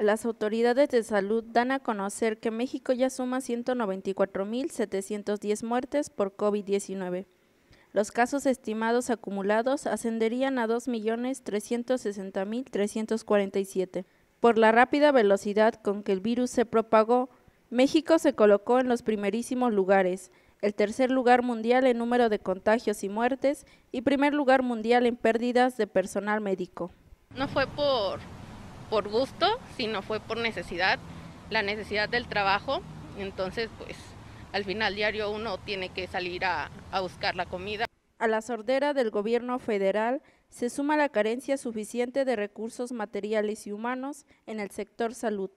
Las autoridades de salud dan a conocer que México ya suma 194.710 muertes por COVID-19. Los casos estimados acumulados ascenderían a 2.360.347. Por la rápida velocidad con que el virus se propagó, México se colocó en los primerísimos lugares, el tercer lugar mundial en número de contagios y muertes y primer lugar mundial en pérdidas de personal médico. No fue por por gusto, sino fue por necesidad, la necesidad del trabajo. Entonces, pues al final diario uno tiene que salir a, a buscar la comida. A la sordera del gobierno federal se suma la carencia suficiente de recursos materiales y humanos en el sector salud.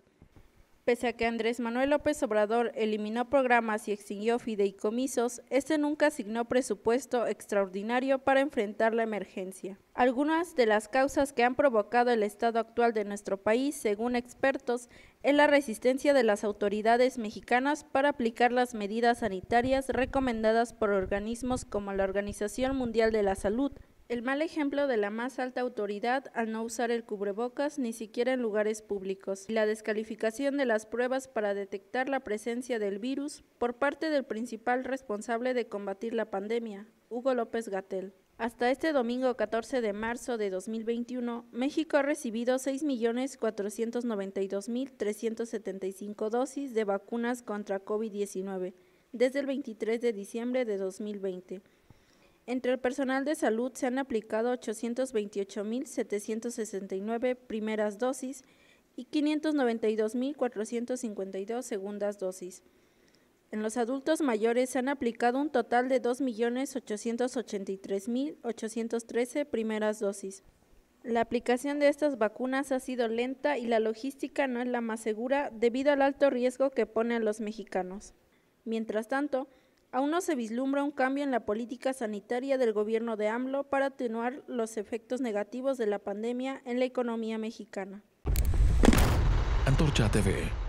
Pese a que Andrés Manuel López Obrador eliminó programas y extinguió fideicomisos, este nunca asignó presupuesto extraordinario para enfrentar la emergencia. Algunas de las causas que han provocado el estado actual de nuestro país, según expertos, es la resistencia de las autoridades mexicanas para aplicar las medidas sanitarias recomendadas por organismos como la Organización Mundial de la Salud, el mal ejemplo de la más alta autoridad al no usar el cubrebocas ni siquiera en lugares públicos. Y la descalificación de las pruebas para detectar la presencia del virus por parte del principal responsable de combatir la pandemia, Hugo López Gatel. Hasta este domingo 14 de marzo de 2021, México ha recibido 6.492.375 dosis de vacunas contra COVID-19 desde el 23 de diciembre de 2020 entre el personal de salud se han aplicado 828.769 primeras dosis y 592.452 segundas dosis. En los adultos mayores se han aplicado un total de 2.883.813 primeras dosis. La aplicación de estas vacunas ha sido lenta y la logística no es la más segura debido al alto riesgo que pone a los mexicanos. Mientras tanto, aún no se vislumbra un cambio en la política sanitaria del gobierno de AMLO para atenuar los efectos negativos de la pandemia en la economía mexicana. Antorcha TV.